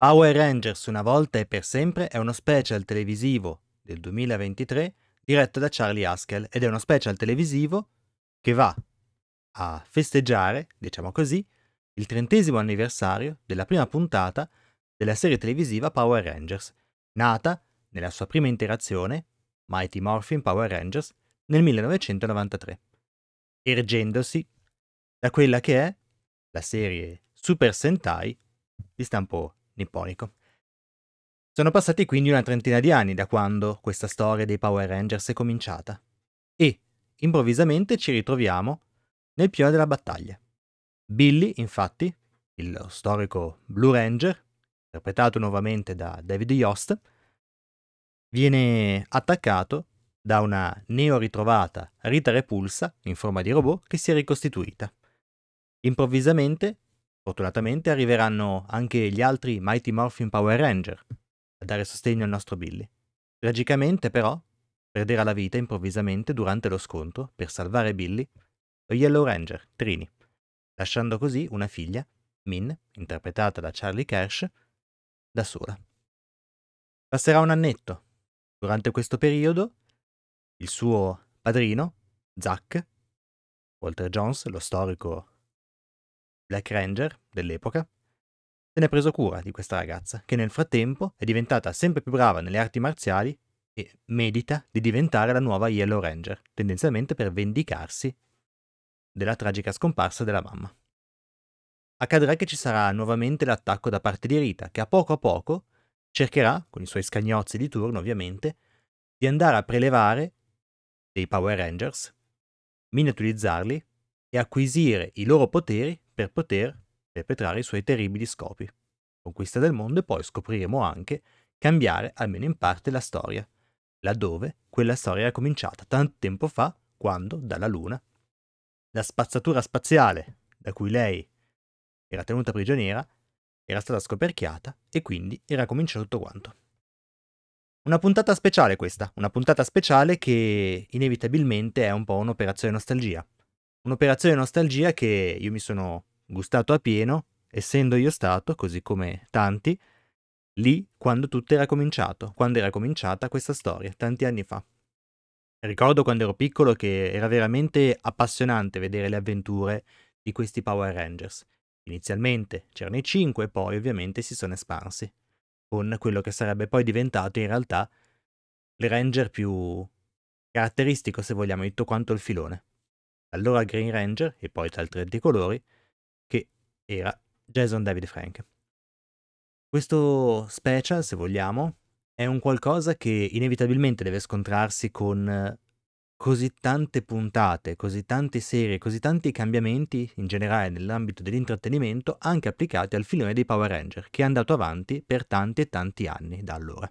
Power Rangers una volta e per sempre è uno special televisivo del 2023 diretto da Charlie Haskell ed è uno special televisivo che va a festeggiare, diciamo così, il trentesimo anniversario della prima puntata della serie televisiva Power Rangers, nata nella sua prima interazione, Mighty Morphin Power Rangers, nel 1993, ergendosi da quella che è la serie Super Sentai di stampo nipponico. Sono passati quindi una trentina di anni da quando questa storia dei Power Rangers è cominciata e, improvvisamente, ci ritroviamo nel pieno della battaglia. Billy, infatti, il storico Blue Ranger, interpretato nuovamente da David Yost, viene attaccato da una neo ritrovata Rita Repulsa in forma di robot che si è ricostituita. Improvvisamente Fortunatamente arriveranno anche gli altri Mighty Morphin Power Ranger a dare sostegno al nostro Billy. Tragicamente però, perderà la vita improvvisamente durante lo scontro per salvare Billy, lo Yellow Ranger, Trini, lasciando così una figlia, Min, interpretata da Charlie Kersh, da sola. Passerà un annetto. Durante questo periodo, il suo padrino, Zack, Walter Jones, lo storico Black Ranger dell'epoca, se ne è preso cura di questa ragazza, che nel frattempo è diventata sempre più brava nelle arti marziali e medita di diventare la nuova Yellow Ranger, tendenzialmente per vendicarsi della tragica scomparsa della mamma. Accadrà che ci sarà nuovamente l'attacco da parte di Rita, che a poco a poco cercherà, con i suoi scagnozzi di turno ovviamente, di andare a prelevare dei Power Rangers, miniaturizzarli e acquisire i loro poteri per poter perpetrare i suoi terribili scopi. Conquista del mondo e poi scopriremo anche cambiare almeno in parte la storia, laddove quella storia era cominciata tanto tempo fa quando, dalla Luna, la spazzatura spaziale da cui lei era tenuta prigioniera era stata scoperchiata e quindi era cominciato tutto quanto. Una puntata speciale questa, una puntata speciale che inevitabilmente è un po' un'operazione nostalgia. Un'operazione nostalgia che io mi sono gustato a pieno, essendo io stato, così come tanti, lì quando tutto era cominciato, quando era cominciata questa storia, tanti anni fa. Ricordo quando ero piccolo che era veramente appassionante vedere le avventure di questi Power Rangers. Inizialmente c'erano i 5 poi ovviamente si sono espansi, con quello che sarebbe poi diventato in realtà il Ranger più caratteristico, se vogliamo, di tutto quanto il filone. Allora Green Ranger e poi tra altri colori, era Jason David Frank. Questo special, se vogliamo, è un qualcosa che inevitabilmente deve scontrarsi con eh, così tante puntate, così tante serie, così tanti cambiamenti in generale nell'ambito dell'intrattenimento anche applicati al filone dei Power Ranger che è andato avanti per tanti e tanti anni da allora.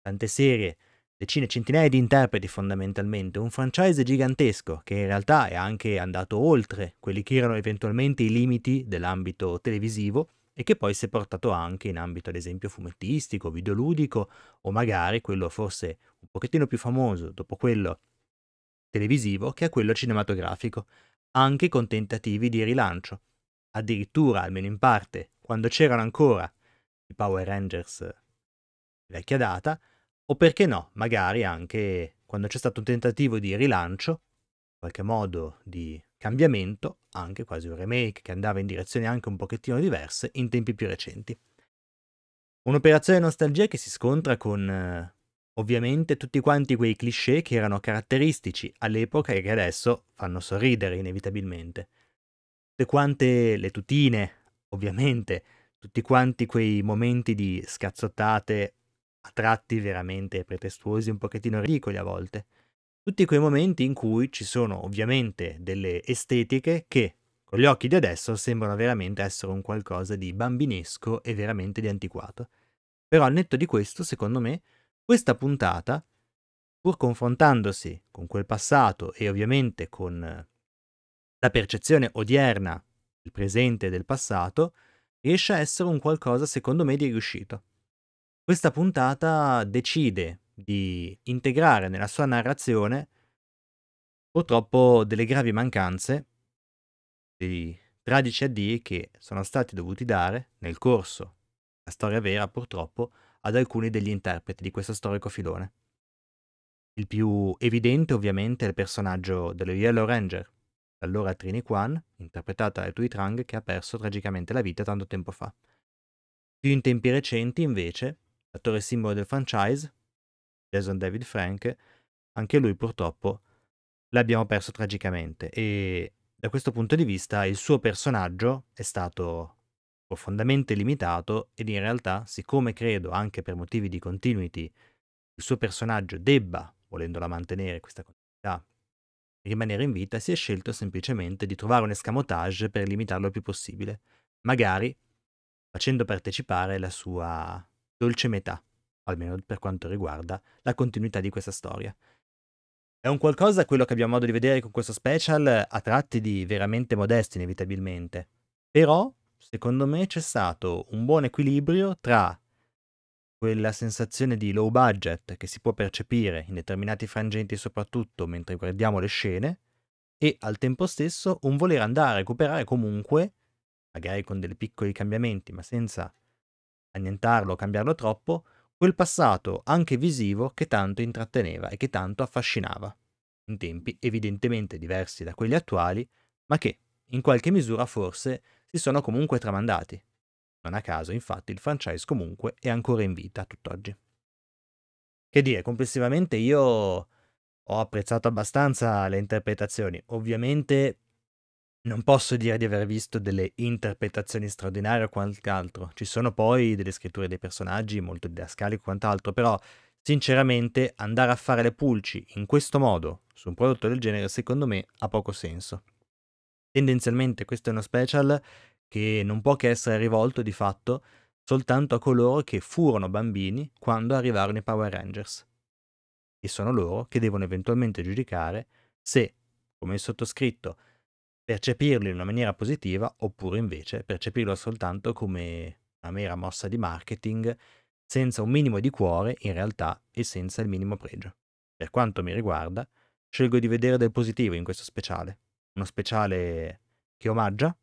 Tante serie decine, e centinaia di interpreti fondamentalmente, un franchise gigantesco che in realtà è anche andato oltre quelli che erano eventualmente i limiti dell'ambito televisivo e che poi si è portato anche in ambito ad esempio fumettistico, videoludico o magari quello forse un pochettino più famoso dopo quello televisivo che è quello cinematografico, anche con tentativi di rilancio. Addirittura, almeno in parte, quando c'erano ancora i Power Rangers di vecchia data, o perché no, magari anche quando c'è stato un tentativo di rilancio, in qualche modo di cambiamento, anche quasi un remake che andava in direzioni anche un pochettino diverse in tempi più recenti. Un'operazione nostalgia che si scontra con eh, ovviamente tutti quanti quei cliché che erano caratteristici all'epoca e che adesso fanno sorridere inevitabilmente. Tutte quante le tutine, ovviamente, tutti quanti quei momenti di scazzottate a tratti veramente pretestuosi, un pochettino ridicoli a volte. Tutti quei momenti in cui ci sono ovviamente delle estetiche che, con gli occhi di adesso, sembrano veramente essere un qualcosa di bambinesco e veramente di antiquato. Però al netto di questo, secondo me, questa puntata, pur confrontandosi con quel passato e ovviamente con la percezione odierna del presente e del passato, riesce a essere un qualcosa, secondo me, di riuscito. Questa puntata decide di integrare nella sua narrazione purtroppo delle gravi mancanze, dei tragici addii che sono stati dovuti dare nel corso della storia vera purtroppo ad alcuni degli interpreti di questo storico filone. Il più evidente ovviamente è il personaggio dello Yellow Ranger, l'allora Trini Kwan, interpretata da Tui Trang, che ha perso tragicamente la vita tanto tempo fa. Più in tempi recenti, invece, l'attore simbolo del franchise, Jason David Frank, anche lui purtroppo l'abbiamo perso tragicamente e da questo punto di vista il suo personaggio è stato profondamente limitato ed in realtà, siccome credo anche per motivi di continuity il suo personaggio debba, volendola mantenere questa continuità, rimanere in vita, si è scelto semplicemente di trovare un escamotage per limitarlo il più possibile, magari facendo partecipare la sua dolce metà, almeno per quanto riguarda la continuità di questa storia. È un qualcosa quello che abbiamo modo di vedere con questo special a tratti di veramente modesto inevitabilmente, però secondo me c'è stato un buon equilibrio tra quella sensazione di low budget che si può percepire in determinati frangenti soprattutto mentre guardiamo le scene e al tempo stesso un voler andare a recuperare comunque, magari con dei piccoli cambiamenti ma senza annientarlo cambiarlo troppo, quel passato, anche visivo, che tanto intratteneva e che tanto affascinava, in tempi evidentemente diversi da quelli attuali, ma che, in qualche misura forse, si sono comunque tramandati. Non a caso, infatti, il franchise comunque è ancora in vita tutt'oggi. Che dire, complessivamente io ho apprezzato abbastanza le interpretazioni. Ovviamente non posso dire di aver visto delle interpretazioni straordinarie o quant'altro. Ci sono poi delle scritture dei personaggi molto didascali e quant'altro, però sinceramente andare a fare le pulci in questo modo su un prodotto del genere secondo me ha poco senso. Tendenzialmente questo è uno special che non può che essere rivolto di fatto soltanto a coloro che furono bambini quando arrivarono i Power Rangers. E sono loro che devono eventualmente giudicare se, come il sottoscritto, percepirlo in una maniera positiva oppure invece percepirlo soltanto come una mera mossa di marketing senza un minimo di cuore in realtà e senza il minimo pregio. Per quanto mi riguarda, scelgo di vedere del positivo in questo speciale. Uno speciale che omaggia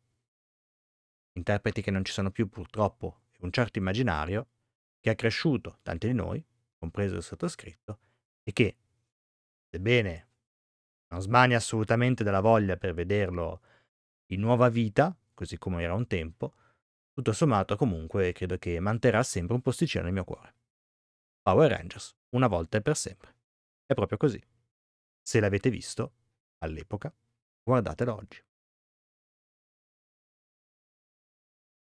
interpreti che non ci sono più purtroppo e un certo immaginario che ha cresciuto tanti di noi, compreso il sottoscritto, e che, sebbene non smania assolutamente dalla voglia per vederlo in nuova vita, così come era un tempo. Tutto sommato, comunque, credo che manterrà sempre un posticino nel mio cuore. Power Rangers, una volta e per sempre. È proprio così. Se l'avete visto all'epoca, guardatelo oggi.